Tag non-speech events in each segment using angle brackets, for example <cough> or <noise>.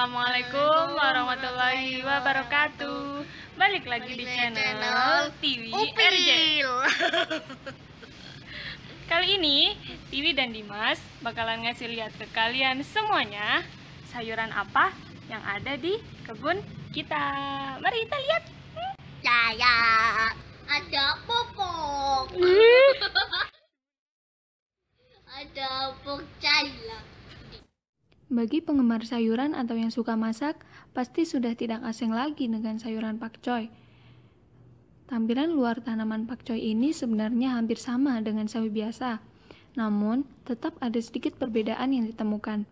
Assalamualaikum warahmatullahi wabarakatuh. Balik lagi di channel TV RJ. Kali ini TV dan Dimas bakalan ngasih lihat ke kalian semuanya sayuran apa yang ada di kebun kita. Mari kita lihat. Ya ya. Bagi penggemar sayuran atau yang suka masak, pasti sudah tidak asing lagi dengan sayuran pakcoy. Tampilan luar tanaman pakcoy ini sebenarnya hampir sama dengan sawi biasa, namun tetap ada sedikit perbedaan yang ditemukan.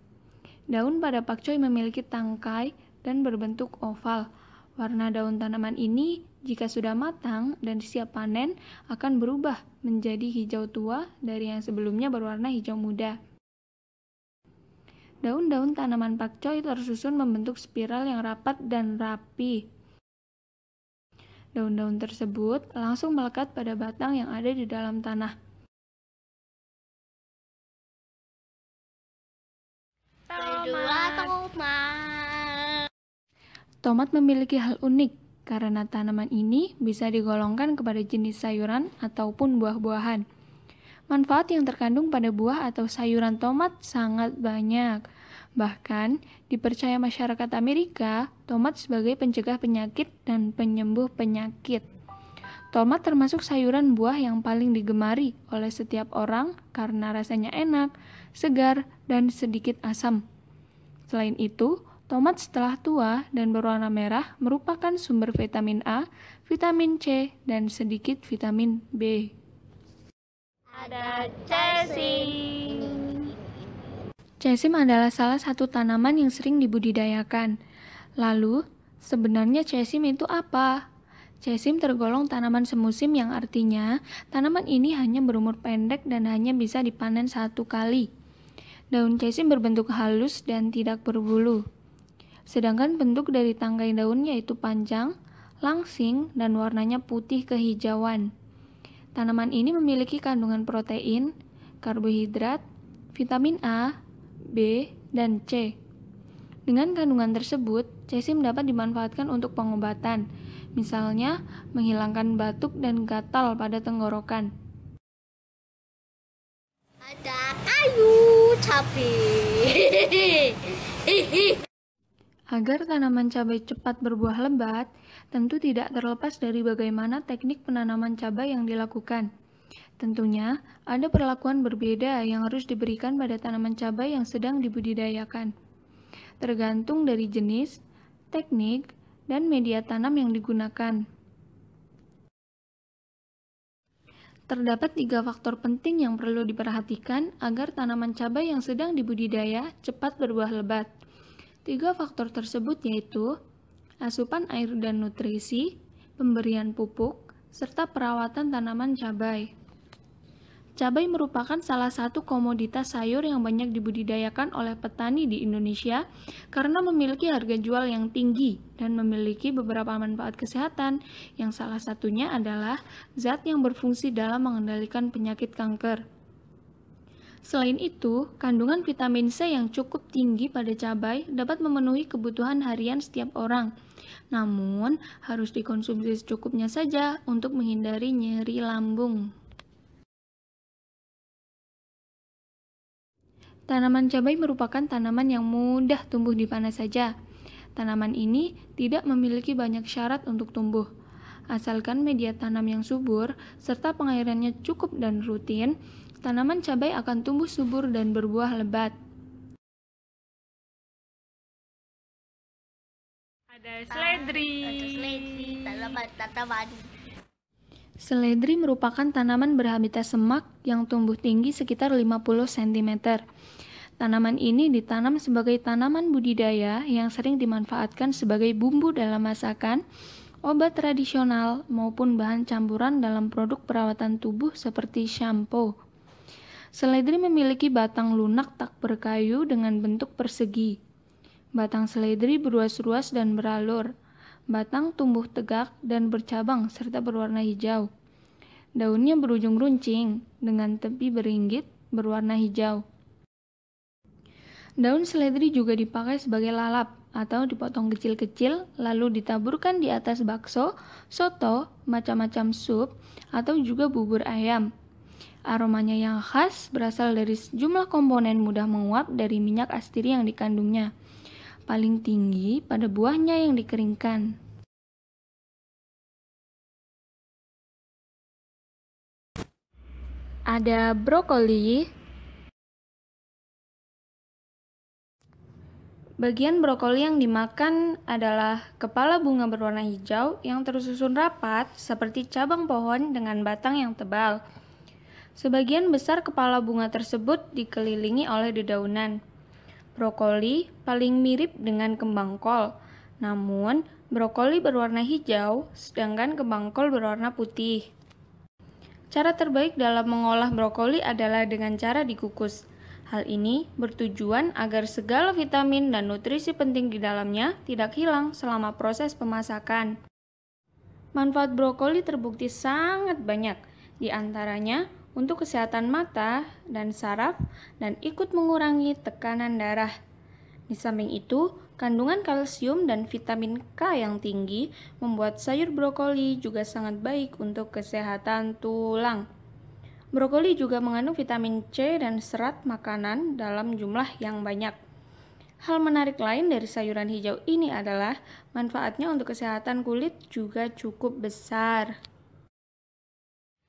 Daun pada pakcoy memiliki tangkai dan berbentuk oval. Warna daun tanaman ini jika sudah matang dan siap panen akan berubah menjadi hijau tua dari yang sebelumnya berwarna hijau muda. Daun-daun tanaman pakcoy tersusun membentuk spiral yang rapat dan rapi. Daun-daun tersebut langsung melekat pada batang yang ada di dalam tanah. Tomat. Tomat memiliki hal unik karena tanaman ini bisa digolongkan kepada jenis sayuran ataupun buah-buahan. Manfaat yang terkandung pada buah atau sayuran tomat sangat banyak. Bahkan, dipercaya masyarakat Amerika, tomat sebagai pencegah penyakit dan penyembuh penyakit. Tomat termasuk sayuran buah yang paling digemari oleh setiap orang karena rasanya enak, segar, dan sedikit asam. Selain itu, tomat setelah tua dan berwarna merah merupakan sumber vitamin A, vitamin C, dan sedikit vitamin B ada cesim. Cesim adalah salah satu tanaman yang sering dibudidayakan. Lalu, sebenarnya cesim itu apa? Cesim tergolong tanaman semusim yang artinya tanaman ini hanya berumur pendek dan hanya bisa dipanen satu kali. Daun cesim berbentuk halus dan tidak berbulu. Sedangkan bentuk dari tangkai daun yaitu panjang, langsing, dan warnanya putih kehijauan. Tanaman ini memiliki kandungan protein, karbohidrat, vitamin A, B, dan C. Dengan kandungan tersebut, cesium dapat dimanfaatkan untuk pengobatan, misalnya menghilangkan batuk dan gatal pada tenggorokan. Ada kayu cabai. <laughs> Agar tanaman cabai cepat berbuah lebat, tentu tidak terlepas dari bagaimana teknik penanaman cabai yang dilakukan. Tentunya, ada perlakuan berbeda yang harus diberikan pada tanaman cabai yang sedang dibudidayakan. Tergantung dari jenis, teknik, dan media tanam yang digunakan. Terdapat tiga faktor penting yang perlu diperhatikan agar tanaman cabai yang sedang dibudidaya cepat berbuah lebat. Tiga faktor tersebut yaitu asupan air dan nutrisi, pemberian pupuk, serta perawatan tanaman cabai. Cabai merupakan salah satu komoditas sayur yang banyak dibudidayakan oleh petani di Indonesia karena memiliki harga jual yang tinggi dan memiliki beberapa manfaat kesehatan, yang salah satunya adalah zat yang berfungsi dalam mengendalikan penyakit kanker. Selain itu, kandungan vitamin C yang cukup tinggi pada cabai dapat memenuhi kebutuhan harian setiap orang. Namun, harus dikonsumsi secukupnya saja untuk menghindari nyeri lambung. Tanaman cabai merupakan tanaman yang mudah tumbuh di panas saja. Tanaman ini tidak memiliki banyak syarat untuk tumbuh. Asalkan media tanam yang subur serta pengairannya cukup dan rutin, tanaman cabai akan tumbuh subur dan berbuah lebat. Ada seledri. Seledri merupakan tanaman berhabitat semak yang tumbuh tinggi sekitar 50 cm. Tanaman ini ditanam sebagai tanaman budidaya yang sering dimanfaatkan sebagai bumbu dalam masakan, obat tradisional, maupun bahan campuran dalam produk perawatan tubuh seperti shampoo. Seledri memiliki batang lunak tak berkayu dengan bentuk persegi. Batang seledri beruas ruas dan beralur. Batang tumbuh tegak dan bercabang serta berwarna hijau. Daunnya berujung runcing dengan tepi beringgit berwarna hijau. Daun seledri juga dipakai sebagai lalap atau dipotong kecil-kecil lalu ditaburkan di atas bakso, soto, macam-macam sup, atau juga bubur ayam Aromanya yang khas berasal dari jumlah komponen mudah menguap dari minyak astiri yang dikandungnya, paling tinggi pada buahnya yang dikeringkan. Ada brokoli. Bagian brokoli yang dimakan adalah kepala bunga berwarna hijau yang tersusun rapat seperti cabang pohon dengan batang yang tebal. Sebagian besar kepala bunga tersebut dikelilingi oleh dedaunan. Brokoli paling mirip dengan kembang kol, namun brokoli berwarna hijau sedangkan kembang kol berwarna putih. Cara terbaik dalam mengolah brokoli adalah dengan cara dikukus. Hal ini bertujuan agar segala vitamin dan nutrisi penting di dalamnya tidak hilang selama proses pemasakan. Manfaat brokoli terbukti sangat banyak, di antaranya untuk kesehatan mata dan saraf dan ikut mengurangi tekanan darah. Di samping itu, kandungan kalsium dan vitamin K yang tinggi membuat sayur brokoli juga sangat baik untuk kesehatan tulang. Brokoli juga mengandung vitamin C dan serat makanan dalam jumlah yang banyak. Hal menarik lain dari sayuran hijau ini adalah manfaatnya untuk kesehatan kulit juga cukup besar.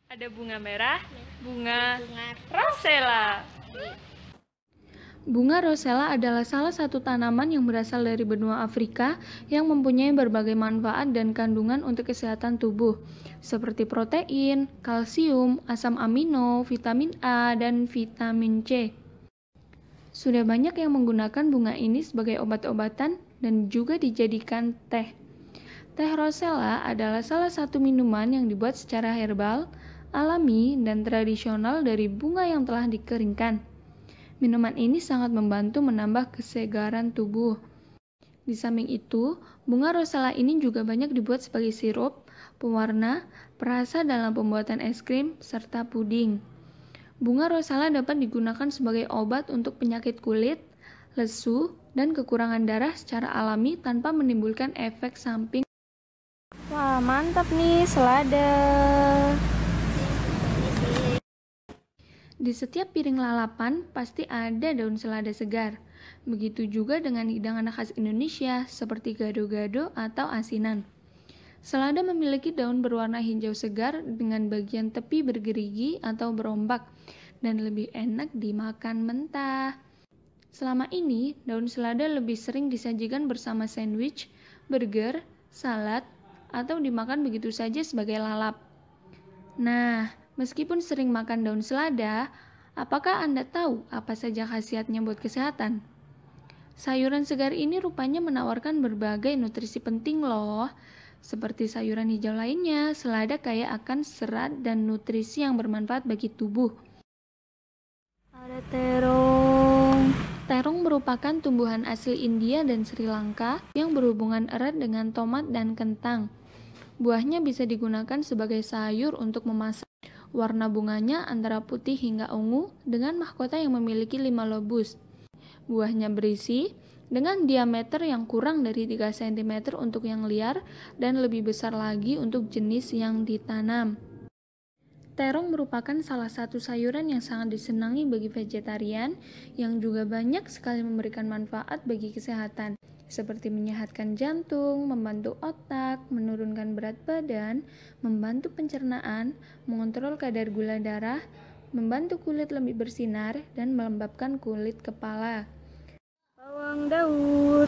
Ada bunga merah, bunga, rosella. Bunga rosella adalah salah satu tanaman yang berasal dari benua Afrika yang mempunyai berbagai manfaat dan kandungan untuk kesehatan tubuh, seperti protein, kalsium, asam amino, vitamin A, dan vitamin C. Sudah banyak yang menggunakan bunga ini sebagai obat-obatan dan juga dijadikan teh. Teh rosella adalah salah satu minuman yang dibuat secara herbal, alami dan tradisional dari bunga yang telah dikeringkan. Minuman ini sangat membantu menambah kesegaran tubuh. Di samping itu, bunga rosala ini juga banyak dibuat sebagai sirup, pewarna, perasa dalam pembuatan es krim, serta puding. Bunga rosala dapat digunakan sebagai obat untuk penyakit kulit, lesu, dan kekurangan darah secara alami tanpa menimbulkan efek samping. Wah, mantap nih selada. Di setiap piring lalapan pasti ada daun selada segar. Begitu juga dengan hidangan khas Indonesia seperti gado-gado atau asinan. Selada memiliki daun berwarna hijau segar dengan bagian tepi bergerigi atau berombak dan lebih enak dimakan mentah. Selama ini, daun selada lebih sering disajikan bersama sandwich, burger, salad, atau dimakan begitu saja sebagai lalap. Nah, Meskipun sering makan daun selada, apakah Anda tahu apa saja khasiatnya buat kesehatan? Sayuran segar ini rupanya menawarkan berbagai nutrisi penting loh, seperti sayuran hijau lainnya, selada kaya akan serat dan nutrisi yang bermanfaat bagi tubuh. Ada terong. Terong merupakan tumbuhan asli India dan Sri Lanka yang berhubungan erat dengan tomat dan kentang. Buahnya bisa digunakan sebagai sayur untuk memasak Warna bunganya antara putih hingga ungu dengan mahkota yang memiliki lima lobus. Buahnya berisi dengan diameter yang kurang dari 3 cm untuk yang liar dan lebih besar lagi untuk jenis yang ditanam. Terong merupakan salah satu sayuran yang sangat disenangi bagi vegetarian yang juga banyak sekali memberikan manfaat bagi kesehatan seperti menyehatkan jantung, membantu otak, menurunkan berat badan, membantu pencernaan, mengontrol kadar gula darah, membantu kulit lebih bersinar, dan melembabkan kulit kepala. Bawang daun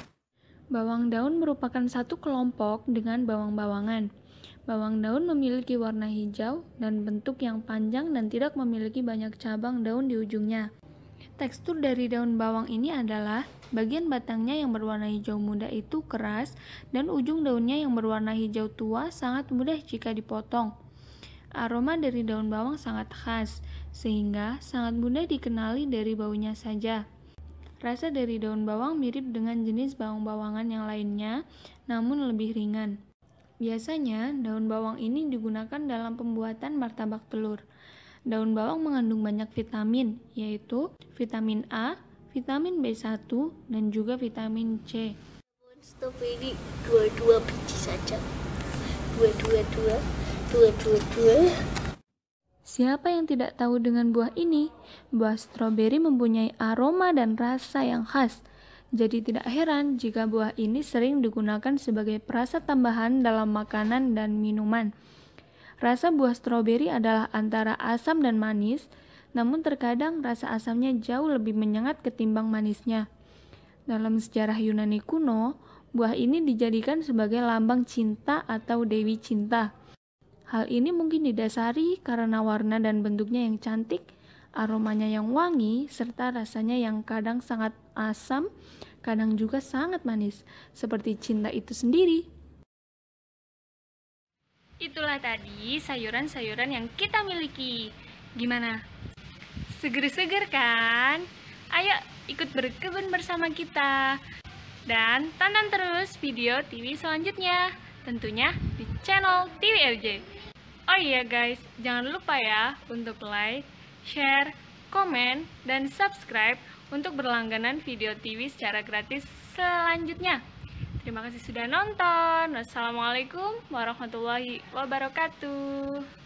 Bawang daun merupakan satu kelompok dengan bawang-bawangan. Bawang daun memiliki warna hijau dan bentuk yang panjang dan tidak memiliki banyak cabang daun di ujungnya. Tekstur dari daun bawang ini adalah bagian batangnya yang berwarna hijau muda itu keras dan ujung daunnya yang berwarna hijau tua sangat mudah jika dipotong. Aroma dari daun bawang sangat khas sehingga sangat mudah dikenali dari baunya saja. Rasa dari daun bawang mirip dengan jenis bawang-bawangan yang lainnya, namun lebih ringan. Biasanya, daun bawang ini digunakan dalam pembuatan martabak telur. Daun bawang mengandung banyak vitamin, yaitu vitamin A, vitamin B1, dan juga vitamin C. stroberi dua-dua biji saja. Dua-dua-dua, dua-dua-dua. Siapa yang tidak tahu dengan buah ini? Buah stroberi mempunyai aroma dan rasa yang khas. Jadi tidak heran jika buah ini sering digunakan sebagai perasa tambahan dalam makanan dan minuman. Rasa buah stroberi adalah antara asam dan manis, namun terkadang rasa asamnya jauh lebih menyengat ketimbang manisnya. Dalam sejarah Yunani kuno, buah ini dijadikan sebagai lambang cinta atau dewi cinta. Hal ini mungkin didasari karena warna dan bentuknya yang cantik, aromanya yang wangi, serta rasanya yang kadang sangat asam, kadang juga sangat manis, seperti cinta itu sendiri. Itulah tadi sayuran-sayuran yang kita miliki. Gimana? Seger-seger kan? Ayo ikut berkebun bersama kita. Dan tonton terus video TV selanjutnya. Tentunya di channel TV LJ. Oh iya guys, jangan lupa ya untuk like, share, komen, dan subscribe untuk berlangganan video TV secara gratis selanjutnya. Terima kasih sudah nonton. Wassalamualaikum warahmatullahi wabarakatuh.